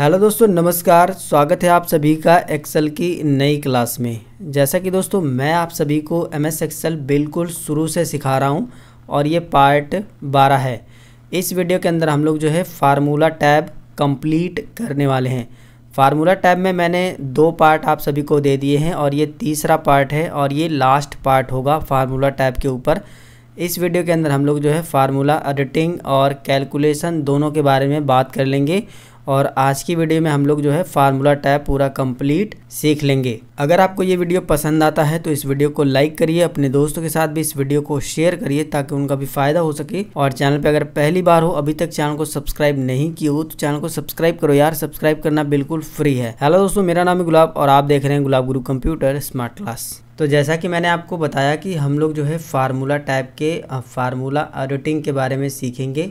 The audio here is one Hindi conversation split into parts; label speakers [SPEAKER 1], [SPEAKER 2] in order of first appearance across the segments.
[SPEAKER 1] हेलो दोस्तों नमस्कार स्वागत है आप सभी का एक्सेल की नई क्लास में जैसा कि दोस्तों मैं आप सभी को एम एस एक्सेल बिल्कुल शुरू से सिखा रहा हूं और ये पार्ट 12 है इस वीडियो के अंदर हम लोग जो है फार्मूला टैब कंप्लीट करने वाले हैं फार्मूला टैब में मैंने दो पार्ट आप सभी को दे दिए हैं और ये तीसरा पार्ट है और ये लास्ट पार्ट होगा फार्मूला टैब के ऊपर इस वीडियो के अंदर हम लोग जो है फार्मूला एडिटिंग और कैलकुलेशन दोनों के बारे में बात कर लेंगे और आज की वीडियो में हम लोग जो है फार्मूला टैब पूरा कंप्लीट सीख लेंगे अगर आपको ये वीडियो पसंद आता है तो इस वीडियो को लाइक करिए अपने दोस्तों के साथ भी इस वीडियो को शेयर करिए ताकि उनका भी फायदा हो सके और चैनल पर अगर पहली बार हो अभी तक चैनल को सब्सक्राइब नहीं किया हो तो चैनल को सब्सक्राइब करो यार सब्सक्राइब करना बिल्कुल फ्री है हेलो दोस्तों मेरा नाम है गुलाब और आप देख रहे हैं गुलाब गुरु कंप्यूटर स्मार्ट क्लास तो जैसा कि मैंने आपको बताया कि हम लोग जो है फार्मूला टाइप के फार्मूला एडिटिंग के बारे में सीखेंगे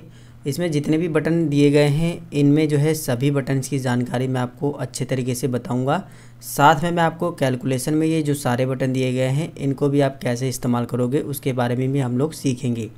[SPEAKER 1] इसमें जितने भी बटन दिए गए हैं इनमें जो है सभी बटन्स की जानकारी मैं आपको अच्छे तरीके से बताऊंगा साथ में मैं आपको कैलकुलेशन में ये जो सारे बटन दिए गए हैं इनको भी आप कैसे इस्तेमाल करोगे उसके बारे में भी हम लोग सीखेंगे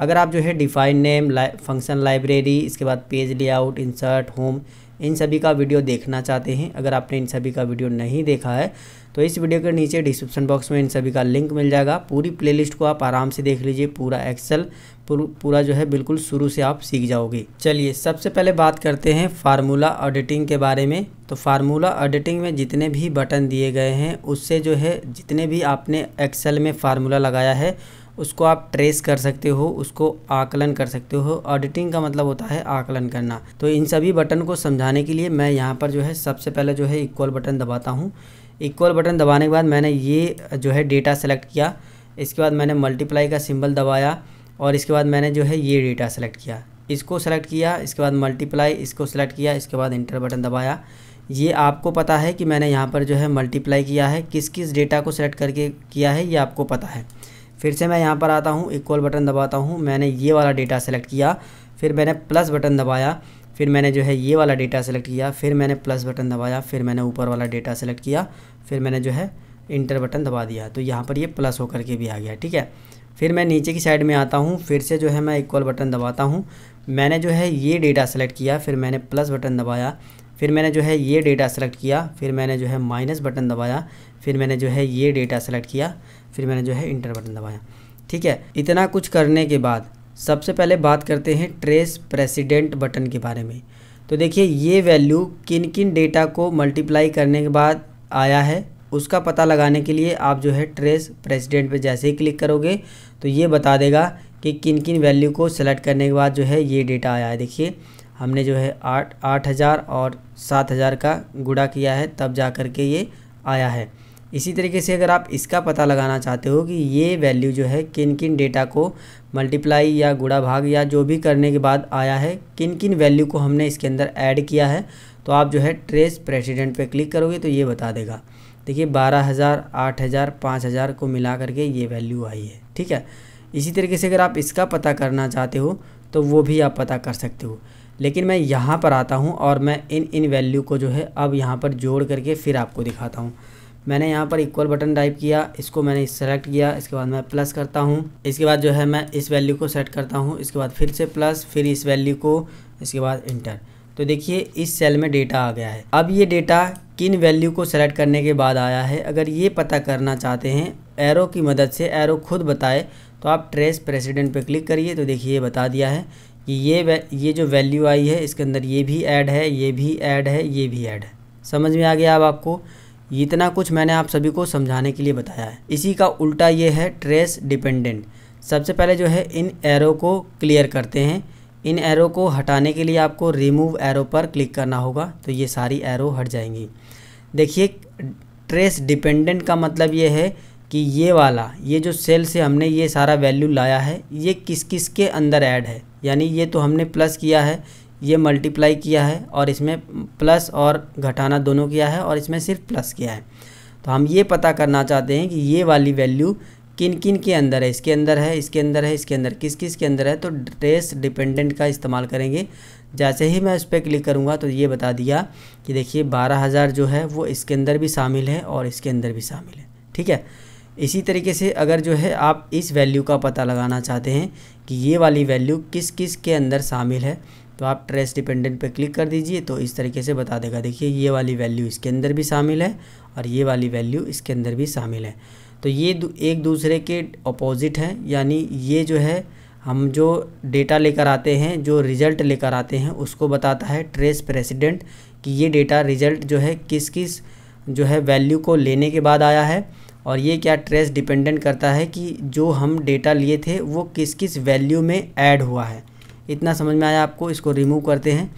[SPEAKER 1] अगर आप जो है डिफाइन नेम फंक्शन लाइब्रेरी इसके बाद पेज लेआउट इंसर्ट होम इन सभी का वीडियो देखना चाहते हैं अगर आपने इन सभी का वीडियो नहीं देखा है तो इस वीडियो के नीचे डिस्क्रिप्शन बॉक्स में इन सभी का लिंक मिल जाएगा पूरी प्लेलिस्ट को आप आराम से देख लीजिए पूरा एक्सेल पूरा जो है बिल्कुल शुरू से आप सीख जाओगे चलिए सबसे पहले बात करते हैं फार्मूला ऑडिटिंग के बारे में तो फार्मूला ऑडिटिंग में जितने भी बटन दिए गए हैं उससे जो है जितने भी आपने एक्सेल में फार्मूला लगाया है उसको आप ट्रेस कर सकते हो उसको आकलन कर सकते हो ऑडिटिंग का मतलब होता है आकलन करना तो इन सभी बटन को समझाने के लिए मैं यहाँ पर जो है सबसे पहले जो है इक्वल बटन दबाता हूँ इक्वल बटन दबाने के बाद मैंने ये जो है डेटा सेलेक्ट किया इसके बाद मैंने मल्टीप्लाई का सिंबल दबाया और इसके बाद मैंने जो है ये डेटा सेलेक्ट किया इसको सेलेक्ट किया इसके बाद मल्टीप्लाई इसको सेलेक्ट किया इसके बाद इंटर बटन दबाया ये आपको पता है कि मैंने यहाँ पर जो है मल्टीप्लाई किया है किस किस डेटा को सेलेक्ट करके किया है ये आपको पता है फिर से मैं यहाँ पर आता हूँ इक्वल बटन दबाता हूँ मैंने ये वाला डेटा सेलेक्ट किया फिर मैंने प्लस बटन दबाया फिर मैंने जो है ये वाला डेटा सेलेक्ट किया फिर मैंने प्लस बटन दबाया फिर मैंने ऊपर वाला डेटा सेलेक्ट किया फिर मैंने जो है इंटर बटन दबा दिया तो यहाँ पर ये प्लस होकर के भी आ गया ठीक है फिर मैं नीचे की साइड में आता हूँ फिर से जो है मैं इक्वल बटन दबाता हूँ मैंने जो है ये डेटा सेलेक्ट किया फिर मैंने प्लस बटन दबाया फिर मैंने जो है ये डेटा सेलेक्ट किया फिर मैंने जो है माइनस बटन दबाया फिर मैंने जो है ये डेटा सेलेक्ट किया फिर मैंने जो है इंटर बटन दबाया ठीक है इतना कुछ करने के बाद सबसे पहले बात करते हैं ट्रेस प्रेसिडेंट बटन के बारे में तो देखिए ये वैल्यू किन किन डेटा को मल्टीप्लाई करने के बाद आया है उसका पता लगाने के लिए आप जो है ट्रेस प्रेसिडेंट पे जैसे ही क्लिक करोगे तो ये बता देगा कि किन किन वैल्यू को सेलेक्ट करने के बाद जो है ये डेटा आया है देखिए हमने जो है आठ आठ हज़ार और सात हज़ार का गुड़ा किया है तब जा कर के ये आया है इसी तरीके से अगर आप इसका पता लगाना चाहते हो कि ये वैल्यू जो है किन किन डेटा को मल्टीप्लाई या गुड़ा भाग या जो भी करने के बाद आया है किन किन वैल्यू को हमने इसके अंदर ऐड किया है तो आप जो है ट्रेस प्रेसिडेंट पे क्लिक करोगे तो ये बता देगा देखिए बारह हज़ार आठ हज़ार पाँच हज़ार को मिला करके ये वैल्यू आई है ठीक है इसी तरीके से अगर आप इसका पता करना चाहते हो तो वो भी आप पता कर सकते हो लेकिन मैं यहाँ पर आता हूँ और मैं इन इन वैल्यू को जो है अब यहाँ पर जोड़ करके फिर आपको दिखाता हूँ मैंने यहाँ पर इक्वल बटन टाइप किया इसको मैंने सेलेक्ट किया इसके बाद मैं प्लस करता हूँ इसके बाद जो है मैं इस वैल्यू को सेट करता हूँ इसके बाद फिर से प्लस फिर इस वैल्यू को इसके बाद इंटर तो देखिए इस सेल में डेटा आ गया है अब ये डेटा किन वैल्यू को सेलेक्ट करने के बाद आया है अगर ये पता करना चाहते हैं एरो की मदद से एरो खुद बताए तो आप ट्रेस प्रेसिडेंट पे क्लिक करिए तो देखिए ये बता दिया है कि ये ये जो वैल्यू आई है इसके अंदर ये भी ऐड है ये भी ऐड है ये भी ऐड है समझ में आ गया अब आपको इतना कुछ मैंने आप सभी को समझाने के लिए बताया है इसी का उल्टा ये है ट्रेस डिपेंडेंट सबसे पहले जो है इन एरो को क्लियर करते हैं इन एरो को हटाने के लिए आपको रिमूव एरो पर क्लिक करना होगा तो ये सारी एरो हट जाएंगी देखिए ट्रेस डिपेंडेंट का मतलब ये है कि ये वाला ये जो सेल से हमने ये सारा वैल्यू लाया है ये किस किस के अंदर ऐड है यानी ये तो हमने प्लस किया है ये मल्टीप्लाई किया है और इसमें प्लस और घटाना दोनों किया है और इसमें सिर्फ प्लस किया है तो हम ये पता करना चाहते हैं कि ये वाली वैल्यू किन किन के अंदर है इसके अंदर है इसके अंदर है इसके अंदर किस किस के अंदर है तो ड्रेस डिपेंडेंट का इस्तेमाल करेंगे जैसे ही मैं उस पर क्लिक करूँगा तो ये बता दिया कि देखिए बारह हज़ार जो है वो इसके अंदर भी शामिल है और इसके अंदर भी शामिल है ठीक है इसी तरीके से अगर जो है आप इस वैल्यू का पता लगाना चाहते हैं कि ये वाली वैल्यू किस किस के अंदर शामिल है तो आप ट्रेस डिपेंडेंट पर क्लिक कर दीजिए तो इस तरीके से बता देगा देखिए ये वाली वैल्यू इसके अंदर भी शामिल है और ये वाली वैल्यू इसके अंदर भी शामिल है तो ये एक दूसरे के अपोजिट हैं यानी ये जो है हम जो डेटा लेकर आते हैं जो रिज़ल्ट लेकर आते हैं उसको बताता है ट्रेस प्रेसिडेंट कि ये डेटा रिज़ल्ट जो है किस किस जो है वैल्यू को लेने के बाद आया है और ये क्या ट्रेस डिपेंडेंट करता है कि जो हम डेटा लिए थे वो किस किस वैल्यू में ऐड हुआ है इतना समझ में आया आपको इसको रिमूव करते हैं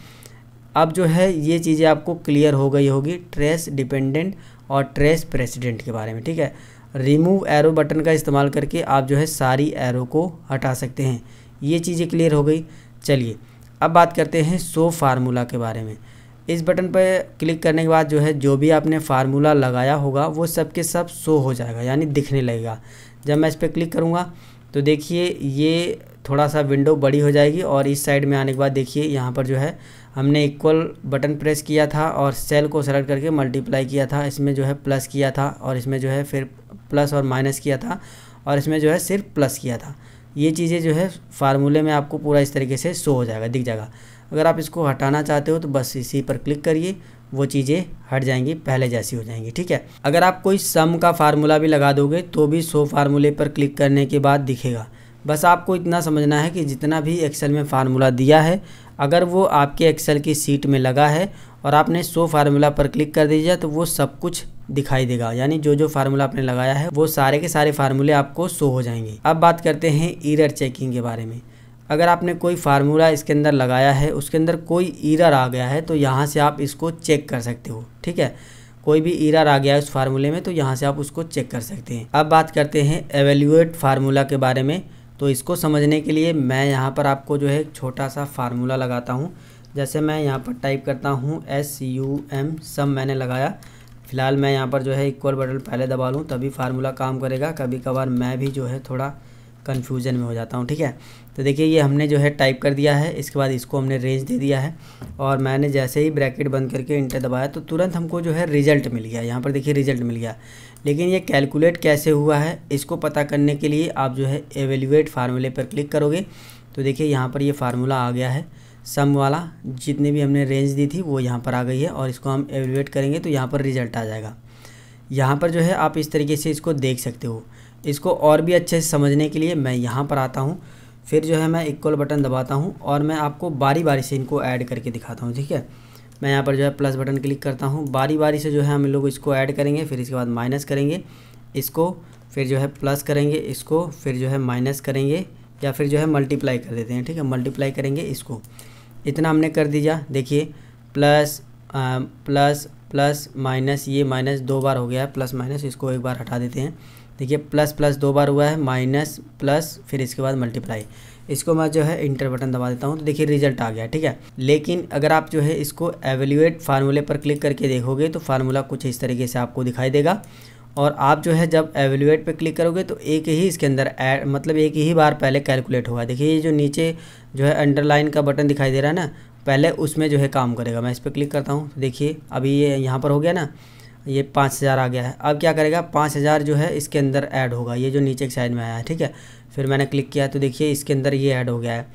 [SPEAKER 1] अब जो है ये चीज़ें आपको क्लियर हो गई होगी ट्रेस डिपेंडेंट और ट्रेस प्रेसिडेंट के बारे में ठीक है रिमूव एरो बटन का इस्तेमाल करके आप जो है सारी एरो को हटा सकते हैं ये चीज़ें क्लियर हो गई चलिए अब बात करते हैं सो फार्मूला के बारे में इस बटन पर क्लिक करने के बाद जो है जो भी आपने फार्मूला लगाया होगा वो सब के सब शो हो जाएगा यानी दिखने लगेगा जब मैं इस पर क्लिक करूँगा तो देखिए ये थोड़ा सा विंडो बड़ी हो जाएगी और इस साइड में आने के बाद देखिए यहाँ पर जो है हमने इक्वल बटन प्रेस किया था और सेल को सेलेक्ट करके मल्टीप्लाई किया था इसमें जो है प्लस किया था और इसमें जो है फिर प्लस और माइनस किया था और इसमें जो है सिर्फ प्लस किया था ये चीज़ें जो है फार्मूले में आपको पूरा इस तरीके से शो हो जाएगा दिख जाएगा अगर आप इसको हटाना चाहते हो तो बस इसी पर क्लिक करिए वो चीज़ें हट जाएंगी पहले जैसी हो जाएंगी ठीक है अगर आप कोई सम का फार्मूला भी लगा दोगे तो भी सो फार्मूले पर क्लिक करने के बाद दिखेगा बस आपको इतना समझना है कि जितना भी एक्सेल में फार्मूला दिया है अगर वो आपके एक्सेल की सीट में लगा है और आपने सो फार्मूला पर क्लिक कर दीजिए तो वो सब कुछ दिखाई देगा यानी जो जो फार्मूला आपने लगाया है वो सारे के सारे फार्मूले आपको शो हो जाएंगे अब बात करते हैं ईरर चेकिंग के बारे में अगर आपने कोई फार्मूला इसके अंदर लगाया है उसके अंदर कोई ईरर आ गया है तो यहाँ से आप इसको चेक कर सकते हो ठीक है कोई भी ईरर आ गया है उस फार्मूले में तो यहाँ से आप उसको चेक कर सकते हैं अब बात करते हैं एवेल्यूएट फार्मूला के बारे में तो इसको समझने के लिए मैं यहाँ पर आपको जो है एक छोटा सा फार्मूला लगाता हूँ जैसे मैं यहाँ पर टाइप करता हूँ एस यू एम सब मैंने लगाया फ़िलहाल मैं यहाँ पर जो है इक्वल बटन पहले दबा लूँ तभी फार्मूला काम करेगा कभी कभार मैं भी जो है थोड़ा कन्फ्यूजन में हो जाता हूँ ठीक है तो देखिए ये हमने जो है टाइप कर दिया है इसके बाद इसको हमने रेंज दे दिया है और मैंने जैसे ही ब्रैकेट बंद करके इंटर दबाया तो तुरंत हमको जो है रिजल्ट मिल गया यहाँ पर देखिए रिजल्ट मिल गया लेकिन ये कैलकुलेट कैसे हुआ है इसको पता करने के लिए आप जो है एवेल्यूएट फार्मूले पर क्लिक करोगे तो देखिए यहाँ पर ये फार्मूला आ गया है सम वाला जितने भी हमने रेंज दी थी वो यहाँ पर आ गई है और इसको हम एवेल्यूएट करेंगे तो यहाँ पर रिजल्ट आ जाएगा यहाँ पर जो है आप इस तरीके से इसको देख सकते हो इसको और भी अच्छे से समझने के लिए मैं यहाँ पर आता हूँ फिर जो है मैं इक्वल बटन दबाता हूँ और मैं आपको बारी बारी से इनको ऐड करके दिखाता हूँ ठीक है मैं यहाँ पर जो है प्लस बटन क्लिक करता हूँ बारी बारी से जो है हम लोग इसको ऐड करेंगे फिर इसके बाद माइनस करेंगे इसको फिर जो है प्लस करेंगे इसको फिर जो है माइनस करेंगे या फिर जो है मल्टीप्लाई कर देते हैं ठीक है मल्टीप्लाई करेंगे इसको इतना हमने कर दिया देखिए प्लस आ, प्लस प्लस माइनस ये माइनस दो बार हो गया प्लस माइनस इसको एक बार हटा देते हैं देखिए प्लस प्लस दो बार हुआ है माइनस प्लस फिर इसके बाद मल्टीप्लाई इसको मैं जो है इंटर बटन दबा देता हूँ तो देखिए रिजल्ट आ गया ठीक है लेकिन अगर आप जो है इसको एवेल्यूएट फार्मूले पर क्लिक करके देखोगे तो फार्मूला कुछ इस तरीके से आपको दिखाई देगा और आप जो है जब एवेल्यूएट पर क्लिक करोगे तो एक ही इसके अंदर एड मतलब एक ही बार पहले कैलकुलेट होगा देखिए ये जो नीचे जो है अंडरलाइन का बटन दिखाई दे रहा है ना पहले उसमें जो है काम करेगा मैं इस पर क्लिक करता हूँ तो देखिए अभी ये यहाँ पर हो गया ना ये पाँच हज़ार आ गया है अब क्या करेगा पाँच हज़ार जो है इसके अंदर ऐड होगा ये जो नीचे की साइड में आया है ठीक है फिर मैंने क्लिक किया तो देखिए इसके अंदर ये ऐड हो गया है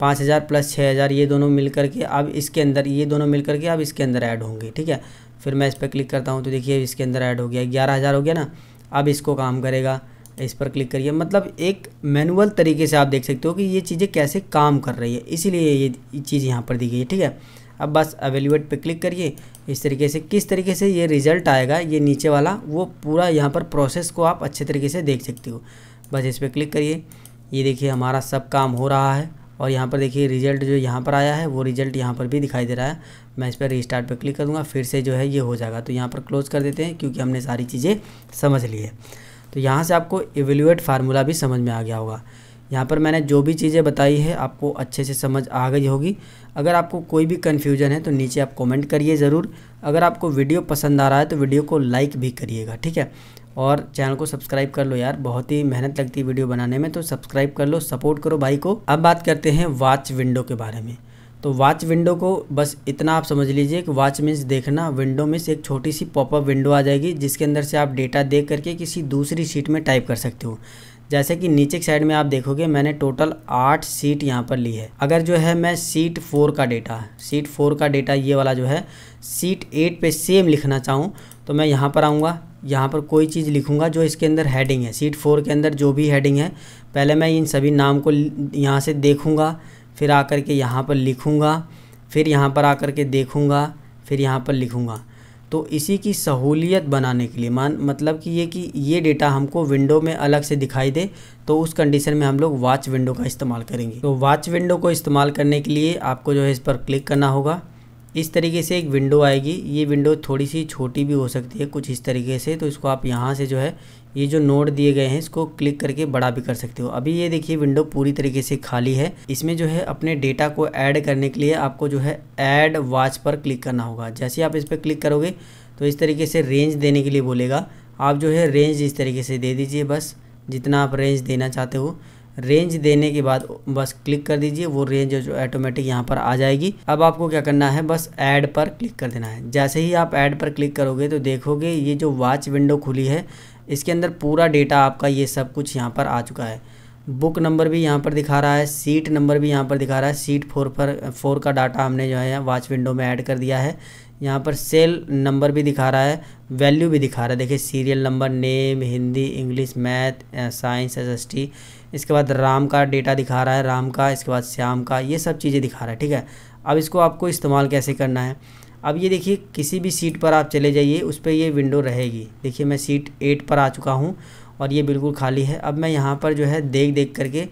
[SPEAKER 1] पाँच हज़ार प्लस छः हज़ार ये दोनों मिल करके अब इसके अंदर ये दोनों मिल करके अब इसके अंदर ऐड होंगे ठीक है फिर मैं इस पर क्लिक करता हूँ तो देखिए इसके अंदर ऐड हो गया ग्यारह हज़ार हो गया ना अब इसको काम करेगा इस पर क्लिक करिए मतलब एक मैनुअल तरीके से आप देख सकते हो कि ये चीज़ें कैसे काम कर रही है इसीलिए ये चीज़ यहाँ पर दी गई है ठीक है अब बस एवेल्यूएट पे क्लिक करिए इस तरीके से किस तरीके से ये रिजल्ट आएगा ये नीचे वाला वो पूरा यहाँ पर प्रोसेस को आप अच्छे तरीके से देख सकते हो बस इस पर क्लिक करिए ये देखिए हमारा सब काम हो रहा है और यहाँ पर देखिए रिजल्ट जो यहाँ पर आया है वो रिजल्ट यहाँ पर भी दिखाई दे रहा है मैं इस पर रिस्टार्ट पर क्लिक करूँगा फिर से जो है ये हो जाएगा तो यहाँ पर क्लोज कर देते हैं क्योंकि हमने सारी चीज़ें समझ ली है तो यहाँ से आपको एवेल्यूएट फार्मूला भी समझ में आ गया होगा यहाँ पर मैंने जो भी चीज़ें बताई है आपको अच्छे से समझ आ गई होगी अगर आपको कोई भी कन्फ्यूजन है तो नीचे आप कॉमेंट करिए ज़रूर अगर आपको वीडियो पसंद आ रहा है तो वीडियो को लाइक भी करिएगा ठीक है और चैनल को सब्सक्राइब कर लो यार बहुत ही मेहनत लगती है वीडियो बनाने में तो सब्सक्राइब कर लो सपोर्ट करो भाई को अब बात करते हैं वाच विंडो के बारे में तो वाच विंडो को बस इतना आप समझ लीजिए कि वाच मीन्स देखना विंडो में से एक छोटी सी पॉपअप विंडो आ जाएगी जिसके अंदर से आप डेटा देख करके किसी दूसरी सीट में टाइप कर सकते हो जैसे कि नीचे की साइड में आप देखोगे मैंने टोटल आठ सीट यहाँ पर ली है अगर जो है मैं सीट फोर का डेटा सीट फोर का डेटा ये वाला जो है सीट एट पे सेम लिखना चाहूँ तो मैं यहाँ पर आऊँगा यहाँ पर कोई चीज़ लिखूँगा जो इसके अंदर हैडिंग है सीट फोर के अंदर जो भी हैडिंग है पहले मैं इन सभी नाम को यहाँ से देखूँगा फिर कर के यहाँ पर लिखूँगा फिर यहाँ पर आकर के देखूँगा फिर यहाँ पर लिखूँगा तो इसी की सहूलियत बनाने के लिए मान मतलब कि ये कि ये डेटा हमको विंडो में अलग से दिखाई दे तो उस कंडीशन में हम लोग वाच विंडो का इस्तेमाल करेंगे तो वाच विंडो को इस्तेमाल करने के लिए आपको जो है इस पर क्लिक करना होगा इस तरीके से एक विंडो आएगी ये विंडो थोड़ी सी छोटी भी हो सकती है कुछ इस तरीके से तो इसको आप यहाँ से जो है ये जो नोड दिए गए हैं इसको क्लिक करके बड़ा भी कर सकते हो अभी ये देखिए विंडो पूरी तरीके से खाली है इसमें जो है अपने डेटा को ऐड करने के लिए आपको जो है ऐड वाच पर क्लिक करना होगा जैसे आप इस पर क्लिक करोगे तो इस तरीके से रेंज देने के लिए बोलेगा आप जो है रेंज इस तरीके से दे दीजिए बस जितना आप रेंज देना चाहते हो रेंज देने के बाद बस क्लिक कर दीजिए वो रेंज जो ऑटोमेटिक यहाँ पर आ जाएगी अब आपको क्या करना है बस ऐड पर क्लिक कर देना है जैसे ही आप ऐड पर क्लिक करोगे तो देखोगे ये जो वॉच विंडो खुली है इसके अंदर पूरा डेटा आपका ये सब कुछ यहाँ पर आ चुका है बुक नंबर भी यहाँ पर दिखा रहा है सीट नंबर भी यहाँ पर दिखा रहा है सीट फोर पर फोर का डाटा हमने जो है वाच विंडो में ऐड कर दिया है यहाँ पर सेल नंबर भी दिखा रहा है वैल्यू भी दिखा रहा है देखिए serial number name Hindi English math science टी इसके बाद राम का डेटा दिखा रहा है राम का इसके बाद श्याम का ये सब चीज़ें दिखा रहा है ठीक है अब इसको आपको इस्तेमाल कैसे करना है अब ये देखिए किसी भी सीट पर आप चले जाइए उस पर ये विंडो रहेगी देखिए मैं सीट एट पर आ चुका हूँ और ये बिल्कुल खाली है अब मैं यहाँ पर जो है देख देख करके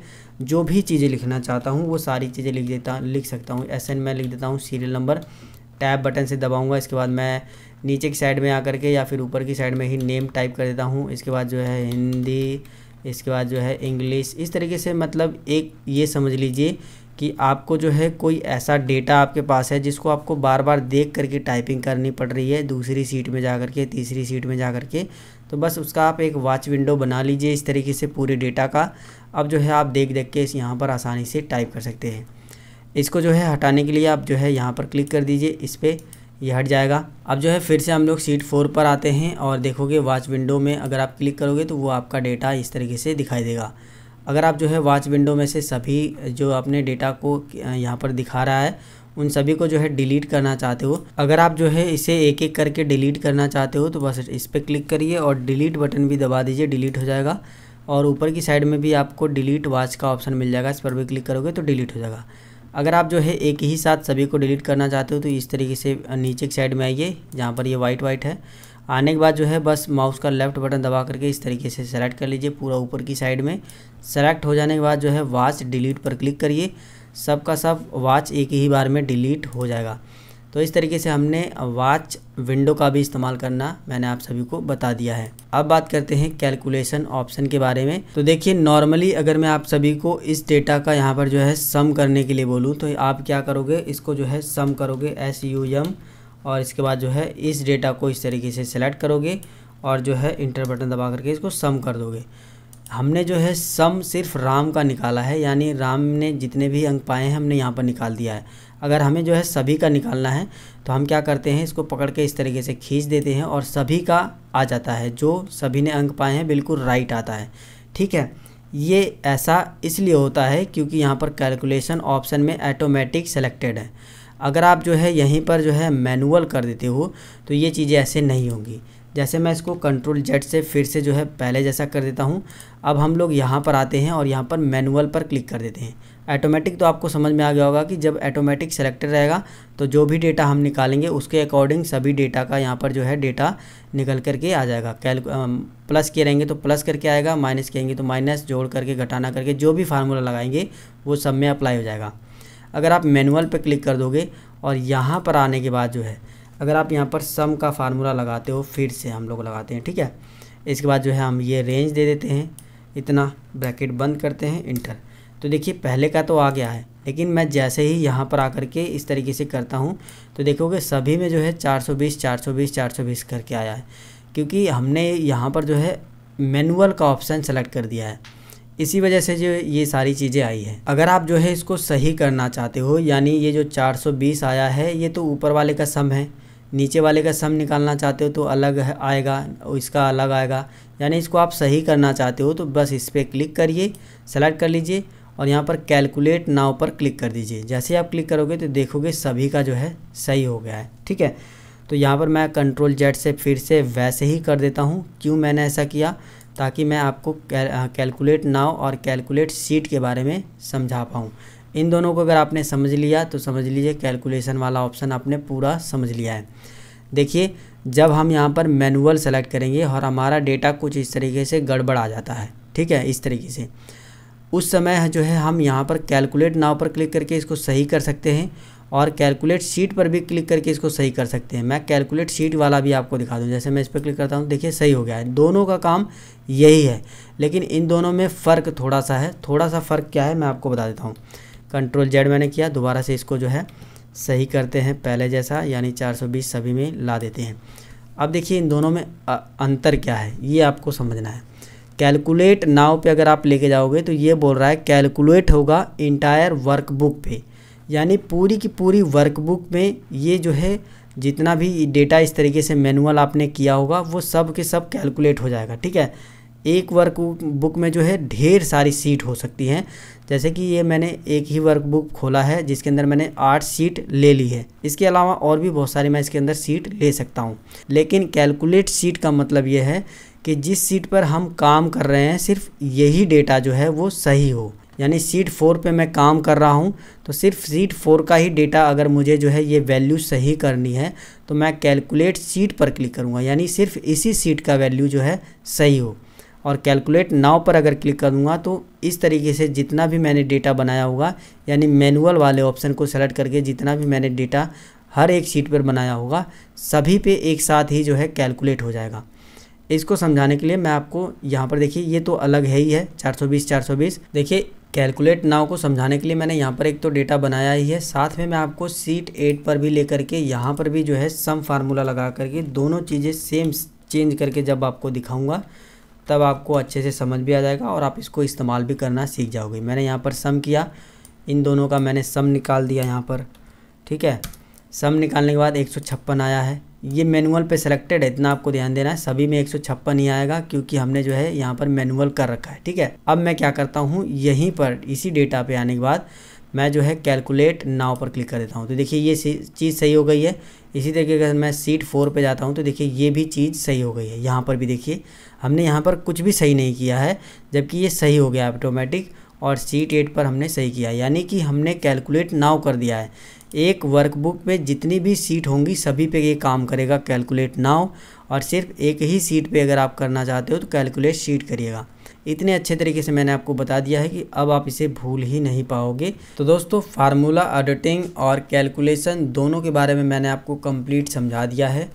[SPEAKER 1] जो भी चीज़ें लिखना चाहता हूँ वो सारी चीज़ें लिख देता लिख सकता हूँ एस मैं लिख देता हूँ सीरियल नंबर टैब बटन से दबाऊँगा इसके बाद मैं नीचे की साइड में आ करके या फिर ऊपर की साइड में ही नेम टाइप कर देता हूँ इसके बाद जो है हिंदी इसके बाद जो है इंग्लिश इस तरीके से मतलब एक ये समझ लीजिए कि आपको जो है कोई ऐसा डेटा आपके पास है जिसको आपको बार बार देख करके टाइपिंग करनी पड़ रही है दूसरी सीट में जा के तीसरी सीट में जा के तो बस उसका आप एक वाच विंडो बना लीजिए इस तरीके से पूरे डेटा का अब जो है आप देख देख के इस यहाँ पर आसानी से टाइप कर सकते हैं इसको जो है हटाने के लिए आप जो है यहाँ पर क्लिक कर दीजिए इस पर यह हट जाएगा अब जो है फिर से हम लोग सीट फोर पर आते हैं और देखोगे वाच विंडो में अगर आप क्लिक करोगे तो वो आपका डेटा इस तरीके से दिखाई देगा अगर आप जो है वाच विंडो में से सभी जो आपने डेटा को यहाँ पर दिखा रहा है उन सभी को जो है डिलीट करना चाहते हो अगर आप जो है इसे एक एक करके डिलीट करना चाहते हो तो बस इस पर क्लिक करिए और डिलीट बटन भी दबा दीजिए डिलीट हो जाएगा और ऊपर की साइड में भी आपको डिलीट वाच का ऑप्शन मिल जाएगा इस पर भी क्लिक करोगे तो डिलीट हो जाएगा अगर आप जो है एक ही साथ सभी को डिलीट करना चाहते हो तो इस तरीके से नीचे की साइड में आइए जहाँ पर ये वाइट वाइट है आने के बाद जो है बस माउस का लेफ्ट बटन दबा करके इस तरीके से सेलेक्ट कर लीजिए पूरा ऊपर की साइड में सेलेक्ट हो जाने के बाद जो है वाच डिलीट पर क्लिक करिए सब का सब वाच एक ही बार में डिलीट हो जाएगा तो इस तरीके से हमने वाच विंडो का भी इस्तेमाल करना मैंने आप सभी को बता दिया है अब बात करते हैं कैलकुलेशन ऑप्शन के बारे में तो देखिए नॉर्मली अगर मैं आप सभी को इस डेटा का यहाँ पर जो है सम करने के लिए बोलूँ तो आप क्या करोगे इसको जो है सम करोगे एस यू एम और इसके बाद जो है इस डेटा को इस तरीके से सेलेक्ट करोगे और जो है इंटर बटन दबा करके इसको सम कर दोगे हमने जो है सम सिर्फ राम का निकाला है यानी राम ने जितने भी अंक पाए हैं हमने यहाँ पर निकाल दिया है अगर हमें जो है सभी का निकालना है तो हम क्या करते हैं इसको पकड़ के इस तरीके से खींच देते हैं और सभी का आ जाता है जो सभी ने अंक पाए हैं बिल्कुल राइट आता है ठीक है ये ऐसा इसलिए होता है क्योंकि यहाँ पर कैलकुलेशन ऑप्शन में ऐटोमेटिक सेलेक्टेड है अगर आप जो है यहीं पर जो है मैनुअल कर देते हो तो ये चीज़ें ऐसे नहीं होंगी जैसे मैं इसको कंट्रोल जेट से फिर से जो है पहले जैसा कर देता हूँ अब हम लोग यहाँ पर आते हैं और यहाँ पर मैनुअल पर क्लिक कर देते हैं ऐटोमेटिक तो आपको समझ में आ गया होगा कि जब ऐटोमेटिक सेलेक्टेड रहेगा तो जो भी डेटा हम निकालेंगे उसके अकॉर्डिंग सभी डेटा का यहाँ पर जो है डेटा निकल करके आ जाएगा कैल प्लस किए रहेंगे तो प्लस करके आएगा माइनस कहेंगे तो माइनस जोड़ करके घटाना करके जो भी फार्मूला लगाएंगे वो सब में अप्लाई हो जाएगा अगर आप मैनुअल पर क्लिक कर दोगे और यहाँ पर आने के बाद जो है अगर आप यहाँ पर सम का फार्मूला लगाते हो फिर से हम लोग लगाते हैं ठीक है इसके बाद जो है हम ये रेंज दे देते हैं इतना ब्रैकेट बंद करते हैं इंटर तो देखिए पहले का तो आ गया है लेकिन मैं जैसे ही यहाँ पर आकर के इस तरीके से करता हूँ तो देखोगे सभी में जो है 420 420 420 करके आया है क्योंकि हमने यहाँ पर जो है मैनुअल का ऑप्शन सेलेक्ट कर दिया है इसी वजह से जो ये सारी चीज़ें आई है अगर आप जो है इसको सही करना चाहते हो यानी ये जो 420 आया है ये तो ऊपर वाले का सम है नीचे वाले का सम निकालना चाहते हो तो अलग आएगा इसका अलग आएगा यानी इसको आप सही करना चाहते हो तो बस इस पर क्लिक करिए सेलेक्ट कर लीजिए और यहाँ पर कैलकुलेट नाव पर क्लिक कर दीजिए जैसे आप क्लिक करोगे तो देखोगे सभी का जो है सही हो गया है ठीक है तो यहाँ पर मैं कंट्रोल जेड से फिर से वैसे ही कर देता हूँ क्यों मैंने ऐसा किया ताकि मैं आपको कैलकुलेट नाव और कैलकुलेट सीट के बारे में समझा पाऊँ इन दोनों को अगर आपने समझ लिया तो समझ लीजिए कैलकुलेशन वाला ऑप्शन आपने पूरा समझ लिया है देखिए जब हम यहाँ पर मैनुअल सेलेक्ट करेंगे और हमारा डेटा कुछ इस तरीके से गड़बड़ आ जाता है ठीक है इस तरीके से उस समय जो है हम यहाँ पर कैलकुलेट नाव पर क्लिक करके इसको सही कर सकते हैं और कैलकुलेट शीट पर भी क्लिक करके इसको सही कर सकते हैं मैं कैलकुलेट शीट वाला भी आपको दिखा दूँ जैसे मैं इस पर क्लिक करता हूँ देखिए सही हो गया है दोनों का काम यही है लेकिन इन दोनों में फ़र्क थोड़ा सा है थोड़ा सा फ़र्क क्या है मैं आपको बता देता हूँ कंट्रोल जेड मैंने किया दोबारा से इसको जो है सही करते हैं पहले जैसा यानी चार सभी में ला देते हैं अब देखिए इन दोनों में अंतर क्या है ये आपको समझना है कैलकुलेट नाव पे अगर आप लेके जाओगे तो ये बोल रहा है कैलकुलेट होगा इंटायर वर्कबुक पे यानी पूरी की पूरी वर्कबुक में ये जो है जितना भी डेटा इस तरीके से मैनुअल आपने किया होगा वो सब के सब कैलकुलेट हो जाएगा ठीक है एक वर्क बुक में जो है ढेर सारी सीट हो सकती हैं जैसे कि ये मैंने एक ही वर्क बुक खोला है जिसके अंदर मैंने आठ सीट ले ली है इसके अलावा और भी बहुत सारी मैं इसके अंदर सीट ले सकता हूँ लेकिन कैलकुलेट सीट का मतलब ये है कि जिस सीट पर हम काम कर रहे हैं सिर्फ यही डेटा जो है वो सही हो यानी सीट फोर पे मैं काम कर रहा हूँ तो सिर्फ सीट फोर का ही डेटा अगर मुझे जो है ये वैल्यू सही करनी है तो मैं कैलकुलेट सीट पर क्लिक करूँगा यानी सिर्फ इसी सीट का वैल्यू जो है सही हो और कैलकुलेट नाव पर अगर क्लिक करूँगा तो इस तरीके से जितना भी मैंने डेटा बनाया होगा यानी मैनुअल वाले ऑप्शन को सेलेक्ट करके जितना भी मैंने डेटा हर एक सीट पर बनाया होगा सभी पे एक साथ ही जो है कैलकुलेट हो जाएगा इसको समझाने के लिए मैं आपको यहाँ पर देखिए ये तो अलग है ही है 420 420 देखिए कैलकुलेट नाव को समझाने के लिए मैंने यहाँ पर एक तो डेटा बनाया ही है साथ में मैं आपको सीट एट पर भी लेकर के यहाँ पर भी जो है सम फार्मूला लगा करके दोनों चीज़ें सेम चेंज करके जब आपको दिखाऊंगा तब आपको अच्छे से समझ भी आ जाएगा और आप इसको इस्तेमाल भी करना सीख जाओगे मैंने यहाँ पर सम किया इन दोनों का मैंने सम निकाल दिया यहाँ पर ठीक है सम निकालने के बाद एक आया है ये मैनुअल पे सिलेक्टेड है इतना आपको ध्यान देना है सभी में एक ही आएगा क्योंकि हमने जो है यहाँ पर मैनुअल कर रखा है ठीक है अब मैं क्या करता हूँ यहीं पर इसी डेटा पे आने के बाद मैं जो है कैलकुलेट नाव पर क्लिक कर देता हूँ तो देखिए ये चीज़ सही हो गई है इसी तरीके से मैं सीट फोर पर जाता हूँ तो देखिए ये भी चीज़ सही हो गई है यहाँ पर भी देखिए हमने यहाँ पर कुछ भी सही नहीं किया है जबकि ये सही हो गया ऑटोमेटिक और सीट एट पर हमने सही किया यानी कि हमने कैलकुलेट नाव कर दिया है एक वर्कबुक में जितनी भी सीट होंगी सभी पे ये काम करेगा कैलकुलेट नाउ और सिर्फ एक ही सीट पे अगर आप करना चाहते हो तो कैलकुलेट सीट करिएगा इतने अच्छे तरीके से मैंने आपको बता दिया है कि अब आप इसे भूल ही नहीं पाओगे तो दोस्तों फार्मूला ऑडिटिंग और कैलकुलेशन दोनों के बारे में मैंने आपको कंप्लीट समझा दिया है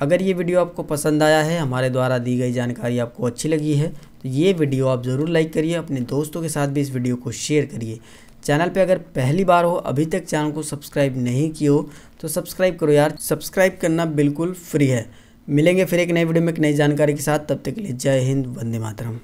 [SPEAKER 1] अगर ये वीडियो आपको पसंद आया है हमारे द्वारा दी गई जानकारी आपको अच्छी लगी है तो ये वीडियो आप ज़रूर लाइक करिए अपने दोस्तों के साथ भी इस वीडियो को शेयर करिए चैनल पे अगर पहली बार हो अभी तक चैनल को सब्सक्राइब नहीं किया हो तो सब्सक्राइब करो यार सब्सक्राइब करना बिल्कुल फ्री है मिलेंगे फिर एक नए वीडियो में एक नई जानकारी के साथ तब तक के लिए जय हिंद वंदे मातरम